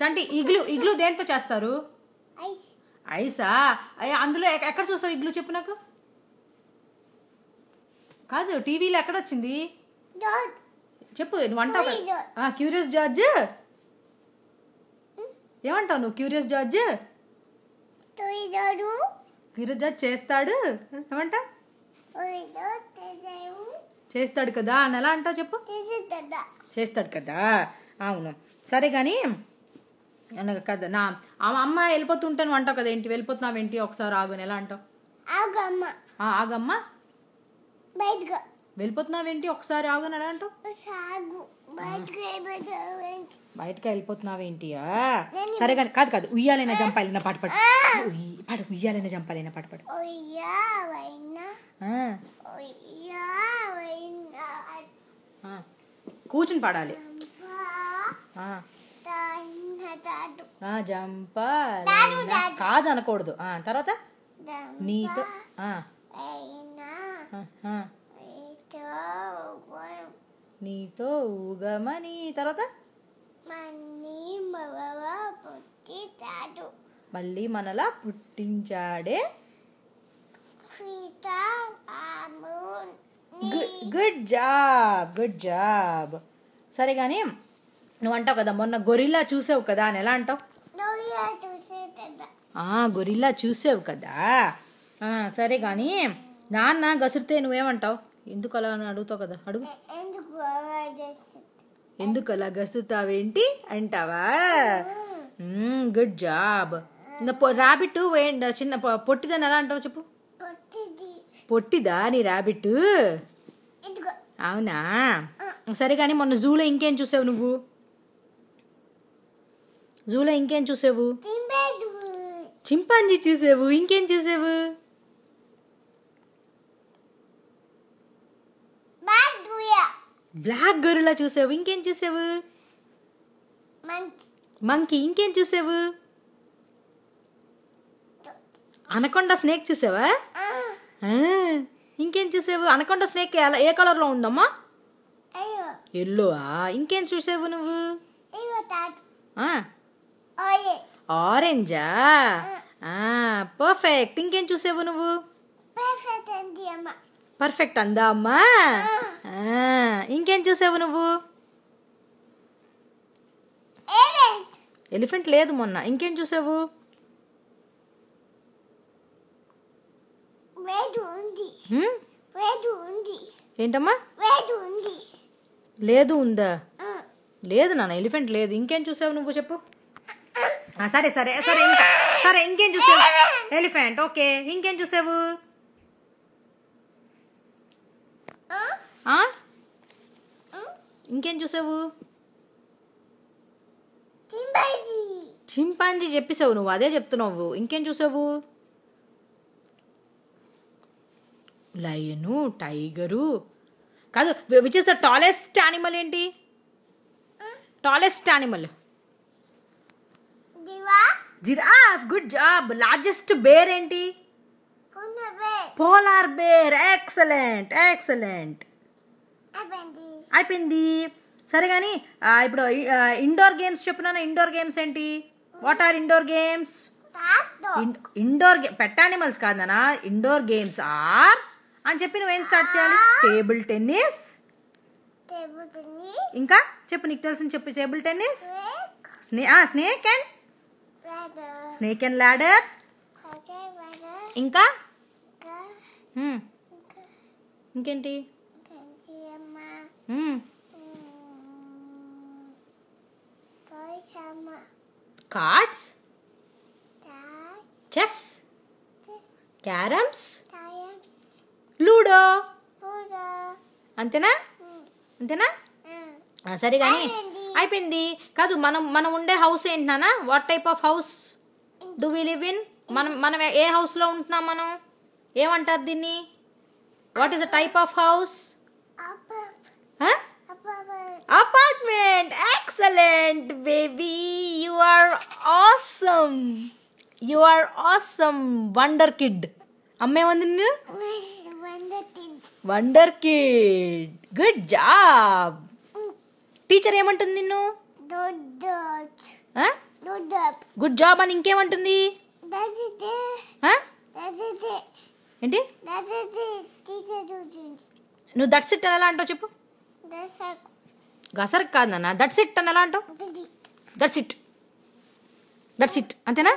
చంటి ఇగ్లు ఇగ్లు దేంతో చేస్తారు ఐసా అందులో ఎక్కడ చూసావు ఇగ్లు చెప్పు నాకు కాదు టీవీలో ఎక్కడ వచ్చింది చెప్పు వంట క్యూరియస్ జార్జ్ ఏమంటావు నువ్వు క్యూరియస్ జార్జ్ క్యూరియస్ జార్జ్ చేస్తాడు ఏమంటా చేస్తాడు కదా అని ఎలా అంటావు చెప్పు చేస్తాడు కదా అవును సరే కానీ కదా నా అమ్మ వెళ్ళిపోతుంటాను అంటావు కదా ఏంటి వెళ్ళిపోతున్నావు ఏంటి ఒకసారి ఆగుని ఎలా అంటావు ఆగమ్మ వెళ్ళిపోతున్నావేంటి ఒకసారి ఆగుని ఎలా అంటావు బయటకు ఏంటి సరే కానీ కాదు కాదు ఉయ్యాలైనా జంపాలి నా పాట పాడు పాడు ఉయ్యాలైనా జంపాలి నా పాట పాడు కూర్చుని పాడాలి జంపర్ కాదు అనకూడదు తర్వాత నీతో నీతో ఊగమని తర్వాత మళ్ళీ మనలా పుట్టించాడే గుడ్ జాబ్ గుడ్ జాబ్ సరే కానీ నువ్వు అంటావు కదా మొన్న గొరిల్లా చూసావు కదా అని ఎలా అంటావు గొరిల్లా చూసావు కదా సరే కానీ నాన్న గసిరితే నువ్వేమంటావు ఎందుకు అలా అని అడుగుతావు కదా అడుగు ఎందుకు అలా గసుతావేంటి అంటావా గుడ్ జాబ్ రాబిట్ చిన్న పొట్టిదని ఎలా అంటావు చెప్పు పొట్టిదా నీ రాబిట్ అవునా సరే కానీ మొన్న జూలో ఇంకేం చూసావు నువ్వు జూలో ఇంకేం చూసావు చింపాంజీ చూసావు ఇంకేం చూసావు బ్లాక్ గొర్రెలా చూసావు ఇంకేం చూసావు మంకీ ఇంకేం చూసావు అనకొండ స్నేక్ చూసావా ఇంకేం చూసావు అనకొండ స్నేక్ ఎలా ఏ కలర్లో ఉందమ్మా ఎల్లో ఇంకేం చూసావు నువ్వు ఆరెంజా పర్ఫెక్ట్ ఇంకేం చూసావు నువ్వు పర్ఫెక్ట్ అందా అమ్మా ఇంకేం చూసావు నువ్వు ఎలిఫెంట్ లేదు మొన్న ఇంకేం చూసావు ఏంటమ్మా లేదు ఉందా లేదు నాన్న ఎలిఫెంట్ లేదు ఇంకేం చూసావు నువ్వు చెప్పు సరే సరే సరే ఇంకా సరే ఇంకేం చూసావు ఎలిఫెంట్ ఓకే ఇంకేం చూసావు ఇంకేం చూసావు చింపాంజీ చెప్పేసావు నువ్వు అదే చెప్తున్నావు ఇంకేం చూసావు లయను టైగరు కాదు which is the tallest animal ఏంటి tallest animal giraffe good job largest bear ఏంటి పోలార్ బేర్ ఎక్సలెంట్ ఎక్సలెంట్ అయిపోయింది సరే కానీ ఇప్పుడు ఇండోర్ గేమ్స్ చెప్పినా ఇండోర్ గేమ్స్ ఏంటి what are indoor games indoor pet animals కాదనా ఇండోర్ గేమ్స్ ఆర్ అని చెప్పి నువ్వేం స్టార్ట్ చేయాలి టేబుల్ ah. టెన్నిస్ ఇంకా చెప్పు నీకు తెలిసిన చెప్పు table tennis snake and snake and ladder ఇంకా ఇంకేంటి కార్డ్స్ చెస్ క్యారమ్స్ లూడో అంతేనా అంతేనా సరే కానీ అయిపోయింది కాదు మనం మనం ఉండే హౌస్ ఏంటి what type of house do we live in మనం మనం ఏ హౌస్లో ఉంటున్నాం మనం ఏమంటారు దీన్ని what is the type of house apartment excellent baby you are awesome you are awesome wonder kid అమ్మే అమ్మేమంది wonder kid good job teacher ఏమంటుంది నిన్ను గుడ్ జాబ్ అని ఇంకేమంటుంది ఏంటి నువ్వు దట్స్ ఇట్ అని ఎలా అంటావు చెప్పు గసర్ కాదు నాన్న దట్స్ ఇట్ అని ఎలా అంటావు దట్స్ ఇట్ దట్స్ ఇట్ అంతేనా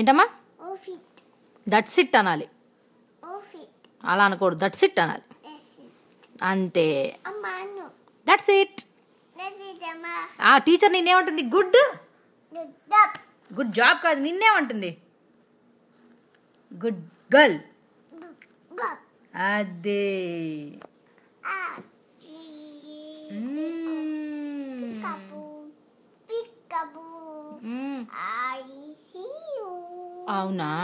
ఏంటమ్మా దట్స్ ఇట్ అనాలి అలా అనకూడదు దట్స్ ఇట్ అనాలి అంతే దట్స్ ఇట్ ఆ టీచర్ నిన్నేమంటుంది గుడ్ గుడ్ జాబ్ కాదు నిన్నేమంటుంది గుడ్ గర్ల్ అదే అవునా